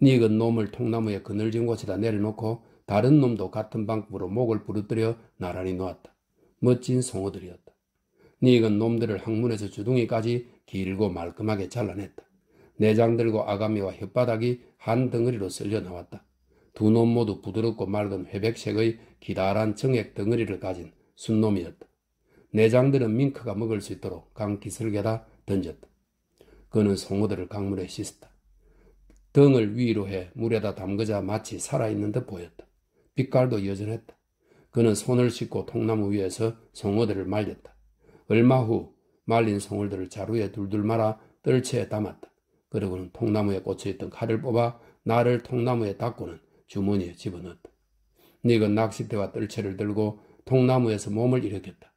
닉은 놈을 통나무의 그늘진 곳에다 내려놓고 다른 놈도 같은 방법으로 목을 부르뜨려 나란히 놓았다. 멋진 송어들이었다. 닉은 놈들을 항문에서 주둥이까지 길고 말끔하게 잘라냈다. 내장 들고 아가미와 혓바닥이 한 덩어리로 쓸려 나왔다. 두 놈 모두 부드럽고 맑은 회백색의 기다란 정액 덩어리를 가진 순놈이었다. 내장들은 밍크가 먹을 수 있도록 강기슭에다 던졌다. 그는 송어들을 강물에 씻었다. 등을 위로 해 물에다 담그자 마치 살아있는 듯 보였다. 빛깔도 여전했다. 그는 손을 씻고 통나무 위에서 송어들을 말렸다. 얼마 후 말린 송어들을 자루에 둘둘 말아 떨채에 담았다. 그러고는 통나무에 꽂혀있던 칼을 뽑아 나를 통나무에 닦고는 주머니에 집어넣었다. 니은 낚싯대와 뜰채를 들고 통나무에서 몸을 일으켰다.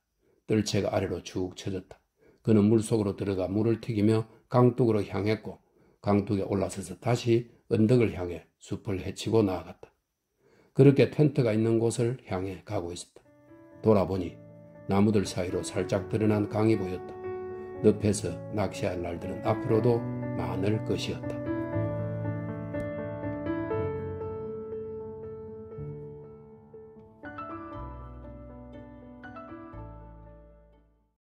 뜰채가 아래로 쭉 쳐졌다. 그는 물속으로 들어가 물을 튀기며 강둑으로 향했고 강둑에 올라서서 다시 언덕을 향해 숲을 헤치고 나아갔다. 그렇게 텐트가 있는 곳을 향해 가고 있었다. 돌아보니 나무들 사이로 살짝 드러난 강이 보였다. 늪에서 낚시할 날들은 앞으로도 많을 것이었다.